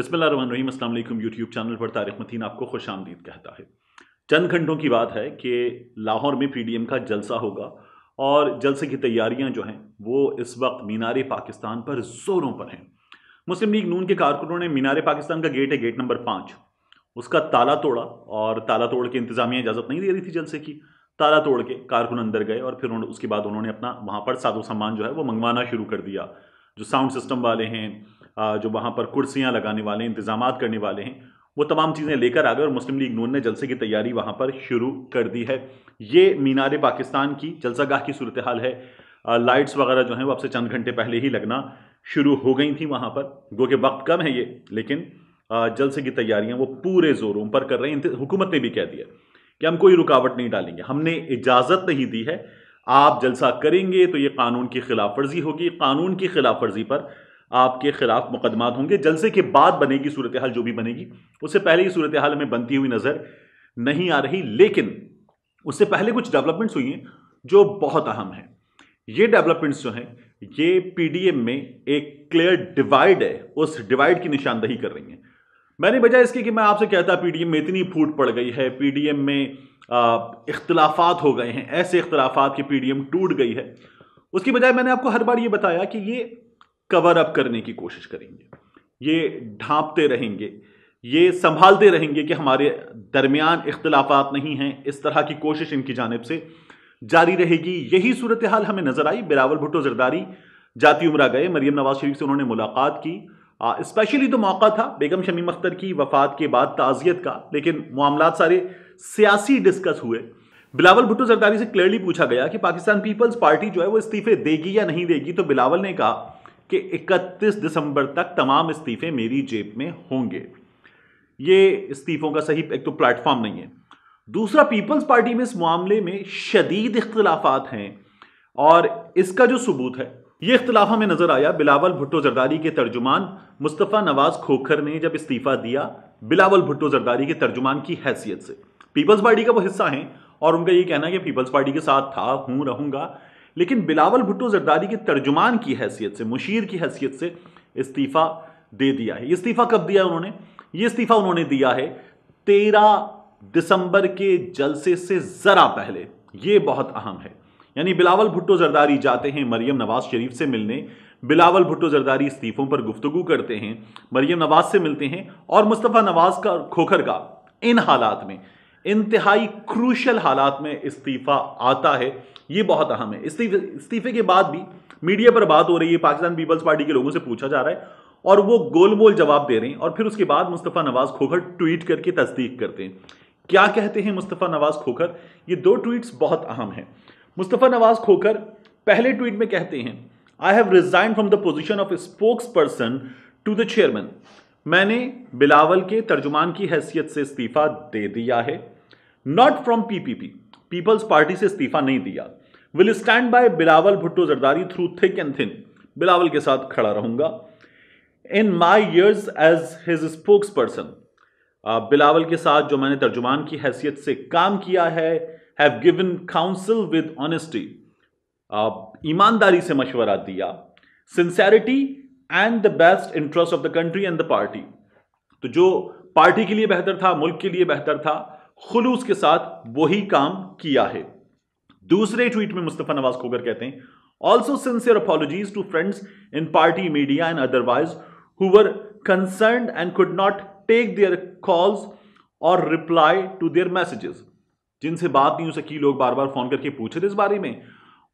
बसमिलकुम YouTube channel पर तारिक मतीन आपको खुश आमदीद कहता है चंद घंटों की बात है कि लाहौर में पी का जलसा होगा और जलसे की तैयारियां जो हैं वो इस वक्त मीनार पाकिस्तान पर ज़ोरों पर हैं मुस्लिम लीग नून के कारकुनों ने मीनार पाकिस्तान का गेट है गेट नंबर पाँच उसका ताला तोड़ा और ताला तोड़ के इंतज़ामिया इजाज़त नहीं दे रही थी जलसे की ताला तोड़ के कारकुन अंदर गए और फिर उसके बाद उन्होंने अपना वहाँ पर साधो सामान जो है वो मंगवाना शुरू कर दिया जो साउंड सिस्टम वाले हैं जो वहाँ पर कुर्सियाँ लगाने वाले हैं इंतजाम करने वाले हैं वो तमाम चीज़ें लेकर आ गए और मुस्लिम लीग नून ने जलसे की तैयारी वहाँ पर शुरू कर दी है ये मीनार पाकिस्तान की जलसागाह की सूरत हाल है लाइट्स वगैरह जो हैं वो अब से चंद घंटे पहले ही लगना शुरू हो गई थी वहाँ पर गो के वक्त कम है ये लेकिन जलसे की तैयारियाँ वो पूरे ज़ोरों पर कर रहे हैं हुकूमत ने भी कह दिया कि हम कोई रुकावट नहीं डालेंगे हमने इजाज़त नहीं दी है आप जलसा करेंगे तो ये कानून की खिलाफ वर्जी होगी कानून की खिलाफ वर्जी पर आपके खिलाफ मुकदमात होंगे जलसे के बाद बनेगी सूरत हाल जो भी बनेगी उससे पहले ही सूरत हाल हमें बनती हुई नज़र नहीं आ रही लेकिन उससे पहले कुछ डेवलपमेंट्स हुई हैं जो बहुत अहम हैं ये डेवलपमेंट्स जो हैं ये पीडीएम में एक क्लियर डिवाइड है उस डिवाइड की निशानदही कर रही हैं मैंने बजाय इसके कि मैं आपसे कहता पीडीएम में इतनी फूट पड़ गई है पीडीएम में इख्तलाफात हो गए हैं ऐसे इख्तलाफात की पीडीएम टूट गई है उसकी बजाय मैंने आपको हर बार ये बताया कि ये कवर अप करने की कोशिश करेंगे ये ढांपते रहेंगे ये संभालते रहेंगे कि हमारे दरमियान इख्तलाफात नहीं हैं इस तरह की कोशिश इनकी जानब से जारी रहेगी यही सूरत हाल हमें नज़र आई बिलावल भुट्टो जरदारी जाती उम्र गए मरीम नवाज शरीफ से उन्होंने मुलाकात की स्पेशली तो मौका था बेगम शमीम अख्तर की वफात के बाद ताज़ियत का लेकिन मामला सारे सियासी डिस्कस हुए बिलावल भुट्टो जरदारी से क्लियरली पूछा गया कि पाकिस्तान पीपल्स पार्टी जो है वो इस्तीफे देगी या नहीं देगी तो बिलावल ने कहा कि 31 दिसंबर तक तमाम इस्तीफे मेरी जेब में होंगे ये इस्तीफों का सही एक तो प्लेटफॉर्म नहीं है दूसरा पीपल्स पार्टी में इस मामले में शदीद इख्तलाफा हैं और इसका जो सबूत है ये इख्तलाफ हमें नजर आया बिलावल भुट्टो जरदारी के तर्जुमान मुस्तफ़ा नवाज खोखर ने जब इस्तीफा दिया बिलावल भुट्टो जरदारी के तर्जुमान की हैसियत से पीपल्स पार्टी का वो हिस्सा है और उनका ये कहना है कि पीपल्स पार्टी के साथ था हूँ रहूंगा लेकिन बिलावल भुट्टो जरदारी के तर्जुमान की हैसियत से मुशीर की हैसियत से इस्तीफ़ा दे दिया है इस्तीफ़ा कब दिया उन्होंने ये इस्तीफ़ा उन्होंने दिया है तेरह दिसंबर के जलसे से ज़रा पहले यह बहुत अहम है यानी बिलावल भुट्टो जरदारी जाते हैं मरियम नवाज शरीफ से मिलने बिलावल भुट्टो जरदारी इस्तीफ़ों पर गुफ्तगु करते हैं मरियम नवाज से मिलते हैं और मुस्तफ़ा नवाज का खोखर का इन हालात में इंतहाई क्रूशल हालात में इस्तीफा आता है ये बहुत अहम है इस्तीफे इस्तीफे के बाद भी मीडिया पर बात हो रही है पाकिस्तान पीपल्स पार्टी के लोगों से पूछा जा रहा है और वो गोलमोल जवाब दे रहे हैं और फिर उसके बाद मुस्तफ़ा नवाज खोखर ट्वीट करके तस्दीक करते हैं क्या कहते हैं मुस्तफ़ा नवाज खोखर ये दो ट्वीट्स बहुत अहम हैं मुस्तफ़ा नवाज खोखर पहले ट्वीट में कहते हैं I have resign from the position of spokes person to the chairman मैंने बिलावल के तर्जुमान की हैसियत से इस्तीफा दे दिया है not from PPP peoples party से इस्तीफा नहीं दिया will stand by Bilawal Bhutto Zardari through thick and thin Bilawal के साथ खड़ा रहूंगा in my years as his spokes person Bilawal के साथ जो मैंने तर्जुमान की हैसियत से काम किया है have given council with honesty ईमानदारी से मशवरा दिया sincerity and the best interest of the country and the party तो जो पार्टी के लिए बेहतर था मुल्क के लिए बेहतर था खुलूस के साथ वही काम किया है दूसरे ट्वीट में मुस्तफा नवाज खोगर कहते हैं also sincere apologies to friends in party media and otherwise who concern and could not take their calls or reply to their messages जिनसे बात नहीं हो सकी लोग बार बार फोन करके पूछ रहे इस बारे में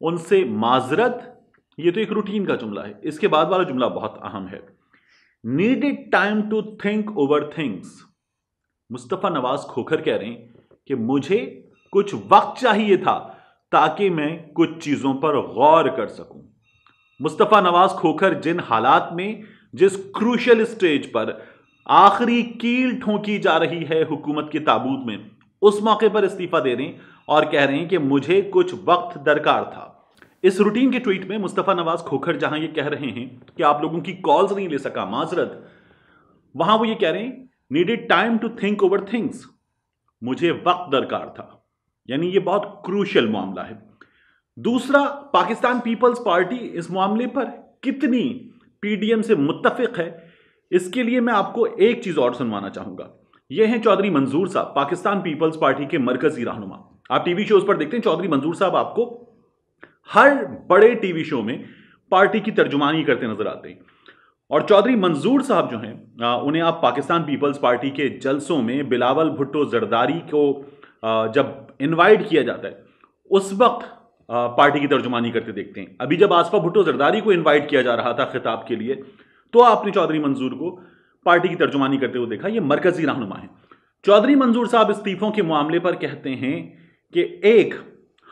उनसे माजरत ये तो एक रूटीन का जुमला है इसके बाद वाला जुमला बहुत अहम है needed time to think over things Mustafa Nawaz Khokhar कह रहे हैं कि मुझे कुछ वक्त चाहिए था ताकि मैं कुछ चीज़ों पर गौर कर सकूं मुस्तफ़ा नवाज खोखर जिन हालात में जिस क्रूशल स्टेज पर आखिरी कील ठोंकी जा रही है हुकूमत के ताबूत में उस मौके पर इस्तीफा दे रहे हैं और कह रहे हैं कि मुझे कुछ वक्त दरकार था इस रूटीन के ट्वीट में मुस्तफ़ा नवाज खोखर जहां ये कह रहे हैं कि आप लोगों की कॉल्स नहीं ले सका माजरत वहां वो ये कह रहे हैं needed time to think over things मुझे वक्त दरकार था यानी ये बहुत क्रूशल मामला है दूसरा पाकिस्तान पीपल्स पार्टी इस मामले पर कितनी पीडीएम से मुत्तफिक है इसके लिए मैं आपको एक चीज़ और सुनवाना चाहूंगा यह हैं चौधरी मंजूर साहब पाकिस्तान पीपल्स पार्टी के मरकजी रहनुमा आप टीवी शोज पर देखते हैं चौधरी मंजूर साहब आपको हर बड़े टीवी शो में पार्टी की तर्जुमानी करते नजर आते हैं और चौधरी मंजूर साहब जो हैं उन्हें आप पाकिस्तान पीपल्स पार्टी के जलसों में बिलावल भुट्टो जरदारी को जब इनवाइट किया जाता है उस वक्त पार्टी की तर्जुमानी करते देखते हैं अभी जब आसफा भुट्टो जरदारी को इनवाइट किया जा रहा था खिताब के लिए तो आपने चौधरी मंजूर को पार्टी की तर्जुमानी करते हुए देखा ये मरकजी रहनुमा है चौधरी मंजूर साहब इस्तीफों के मामले पर कहते हैं कि एक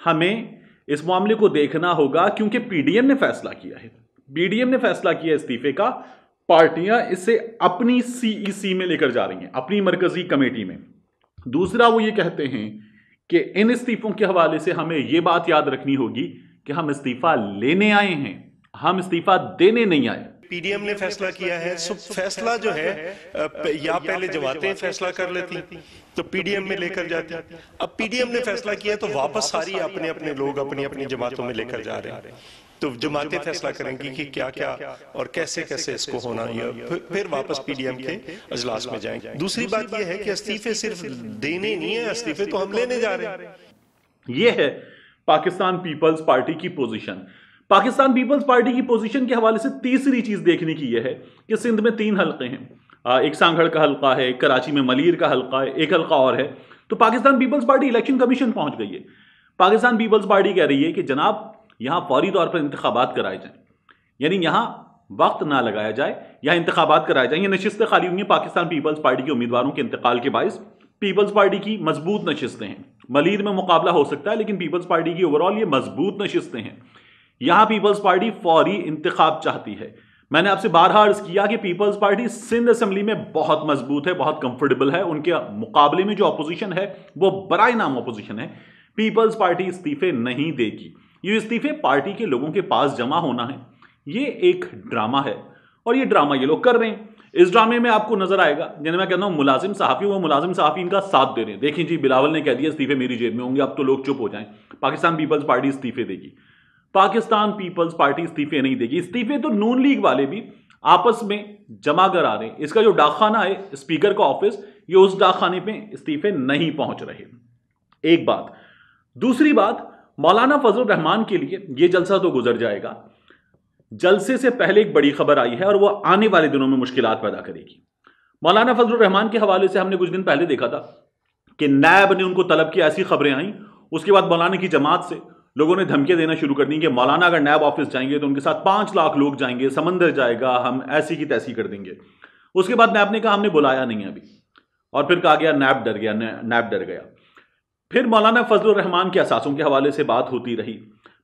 हमें इस मामले को देखना होगा क्योंकि पीडीएम ने फैसला किया है बीडीएम ने फैसला किया इस्तीफे का पार्टियां इसे अपनी सीईसी e में लेकर जा रही हैं अपनी मरकजी कमेटी में दूसरा वो ये कहते हैं कि इन इस्तीफों के हवाले से हमें यह बात याद रखनी होगी कि हम इस्तीफा लेने आए हैं हम इस्तीफा देने नहीं आए पीडीएम ने फैसला किया है सब फैसला जो है या पहले जवाते फैसला कर लेती तो पीडीएम में लेकर जाती अब पीडीएम ने फैसला किया तो वापस सारी अपने अपने लोग अपनी अपनी जमातों में लेकर जा रहे हैं तो जमाते फैसला करेंगी कि क्या क्या और कैसे कैसे इसको होना या फिर वापस पीडीएम के अजलास में जाएंगे दूसरी बात यह है कि इस्तीफे सिर्फ देने नहीं है इस्तीफे तो, तो हम लेने जा रहे हैं ये है पाकिस्तान पीपल्स पार्टी की पोजीशन पाकिस्तान पीपल्स पार्टी की पोजीशन के हवाले से तीसरी चीज देखने की यह है कि सिंध में तीन हलके हैं एक सांगड़ का हलका है एक कराची में मलीर का हलका है एक हलका और है तो Pakistan peoples party election commission पहुंच गई है पाकिस्तान पीपल्स पार्टी कह रही है कि जनाब यहाँ फौरी तौर पर इंतबात कराए जाएँ यानी यहाँ वक्त ना लगाया जाए या इंतबात कराए जाए ये नशस्तें खाली हुई हैं पाकिस्तान पीपल्स पार्टी के उम्मीदवारों के इंतकाल के बायस पीपल्स पार्टी की मजबूत नशस्तें हैं मलिर में मुकाबला हो सकता है लेकिन पीपल्स पार्टी की ओवरऑल ये मजबूत नशस्तें हैं यहाँ पीपल्स पार्टी फौरी इंतखब चाहती है मैंने आपसे बारह अर्ज किया कि पीपल्स पार्टी सिंध असम्बली में बहुत मजबूत है बहुत कंफर्टेबल है उनके मुकाबले में जो अपोजिशन है वो बरए नाम अपोजिशन है पीपल्स पार्टी इस्तीफे नहीं देगी ये इस्तीफे पार्टी के लोगों के पास जमा होना है ये एक ड्रामा है और ये ड्रामा ये लोग कर रहे हैं इस ड्रामे में आपको नजर आएगा जिन्हें मैं कहता हूँ मुलाजिम साहफी वो मुलाजिम साहफी इनका साथ दे रहे हैं देखिए जी बिलावल ने कह दिया इस्तीफे मेरी जेब में होंगे अब तो लोग चुप हो जाएं पाकिस्तान पीपल्स पार्टी इस्तीफे देगी पाकिस्तान पीपल्स पार्टी इस्तीफे नहीं देगी इस्तीफे तो नून लीग वाले भी आपस में जमा कर आ रहे हैं इसका जो डाकखाना है स्पीकर का ऑफिस ये उस डाकखाने पर इस्तीफे नहीं पहुंच रहे एक बात दूसरी बात मौलाना फजल रहमान के लिए यह जलसा तो गुजर जाएगा जलसे से पहले एक बड़ी खबर आई है और वह आने वाले दिनों में मुश्किल पैदा करेगी मौलाना फजल रहमान के हवाले से हमने कुछ दिन पहले देखा था कि नैब ने उनको तलब की ऐसी खबरें आई उसके बाद मौलाना की जमात से लोगों ने धमकी देना शुरू कर दी कि मौलाना अगर नैब ऑफिस जाएंगे तो उनके साथ पांच लाख लोग जाएंगे समंदर जाएगा हम ऐसी की तैसी कर देंगे उसके बाद नैब ने कहा हमने बुलाया नहीं अभी और फिर कहा गया नैब डर गया नैब डर गया फिर मौलाना फजल रहमान के असासों के हवाले से बात होती रही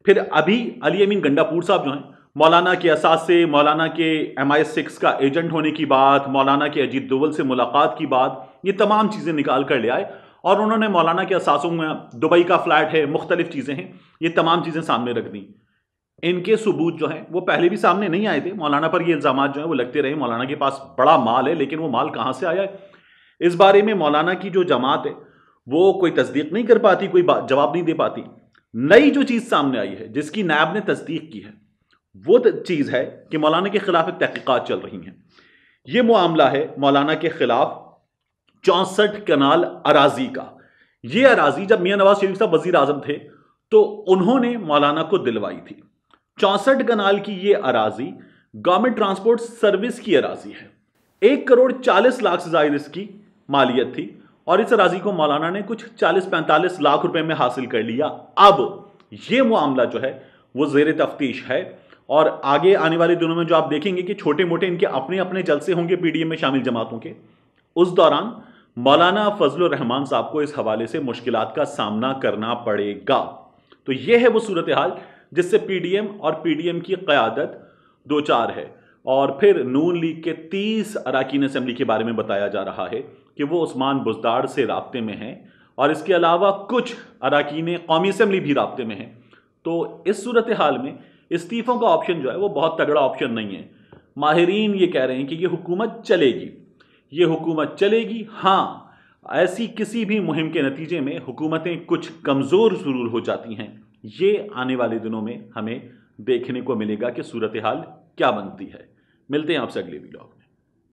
फिर अभी अली अमीन गंडापुर साहब जो हैं मौलाना के से मौलाना के एम आई सिक्स का एजेंट होने की बात मौलाना के अजीत दोवल से मुलाकात की बात ये तमाम चीज़ें निकाल कर ले आए और उन्होंने मौलाना के असासों में दुबई का फ्लैट है मुख्तलिफ चीज़ें हैं ये तमाम चीज़ें सामने रख दी इनके सबूत जो हैं वो पहले भी सामने नहीं आए थे मौलाना पर ये इल्ज़ाम जो हैं वो लगते रहे मौलाना के पास बड़ा माल है लेकिन वो माल कहाँ से आया है इस बारे में मौलाना की जो जमात है वो कोई तस्दीक नहीं कर पाती कोई जवाब नहीं दे पाती नई जो चीज़ सामने आई है जिसकी नायब ने तस्दीक की है वो चीज़ है कि मौलाना के ख़िलाफ़ एक तहकीकत चल रही हैं ये मामला है मौलाना के ख़िलाफ़ चौंसठ कनाल अराजी का ये अराजी जब मियाँ नवाज शरीफ साहब वजीर आजम थे तो उन्होंने मौलाना को दिलवाई थी चौंसठ कनाल की ये अराजी गवर्नमेंट ट्रांसपोर्ट सर्विस की अराजी है एक करोड़ चालीस लाख से जायद इसकी मालियत थी और इस राजी को मौलाना ने कुछ 40-45 लाख रुपए में हासिल कर लिया अब यह मामला जो है वो जेर तफ्तीश है और आगे आने वाले दिनों में जो आप देखेंगे कि छोटे मोटे इनके अपने अपने जलसे होंगे पीडीएम में शामिल जमातों के उस दौरान मौलाना फजल रहमान साहब को इस हवाले से मुश्किल का सामना करना पड़ेगा तो यह है वो सूरत हाल जिससे पीडीएम और पीडीएम की क्यादत दो चार है और फिर नून लीग के तीस अरकान असम्बली के बारे में बताया जा रहा है कि वो उस्मान बुजदार से रबते में हैं और इसके अलावा कुछ अरकान कौमी असम्बली भी रबते में हैं तो इस सूरत हाल में इस्तीफ़ों का ऑप्शन जो है वो बहुत तगड़ा ऑप्शन नहीं है माहरीन ये कह रहे हैं कि ये हुकूमत चलेगी ये हुकूमत चलेगी हाँ ऐसी किसी भी मुहिम के नतीजे में हुकूमतें कुछ कमज़ोर ज़रूर हो जाती हैं ये आने वाले दिनों में हमें देखने को मिलेगा कि सूरत हाल क्या बनती है मिलते हैं आपसे अगले वीडियो